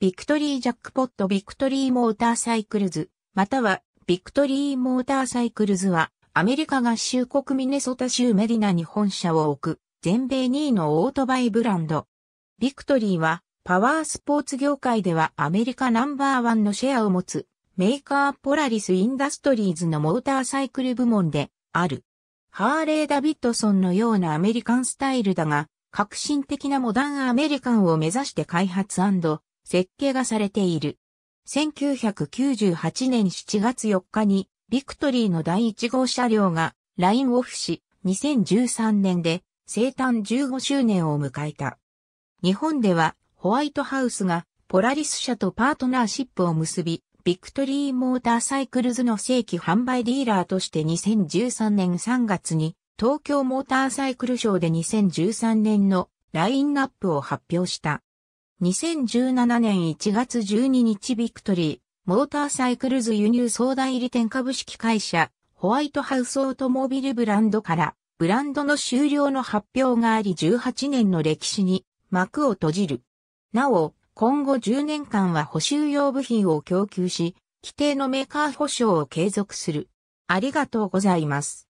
ビクトリージャックポットビクトリーモーターサイクルズ、またはビクトリーモーターサイクルズは、アメリカ合衆国ミネソタ州メディナに本社を置く、全米2位のオートバイブランド。ビクトリーは、パワースポーツ業界ではアメリカナンバーワンのシェアを持つ、メーカーポラリスインダストリーズのモーターサイクル部門で、ある。ハーレー・ダビッドソンのようなアメリカンスタイルだが、革新的なモダンアメリカンを目指して開発設計がされている。1998年7月4日に、ビクトリーの第1号車両がラインオフし、2013年で生誕15周年を迎えた。日本ではホワイトハウスがポラリス社とパートナーシップを結び、ビクトリーモーターサイクルズの正規販売ディーラーとして2013年3月に東京モーターサイクルショーで2013年のラインナップを発表した。2017年1月12日ビクトリー、モーターサイクルズ輸入総代理店株式会社、ホワイトハウスオートモビルブランドから、ブランドの終了の発表があり18年の歴史に幕を閉じる。なお、今後10年間は補修用部品を供給し、規定のメーカー保証を継続する。ありがとうございます。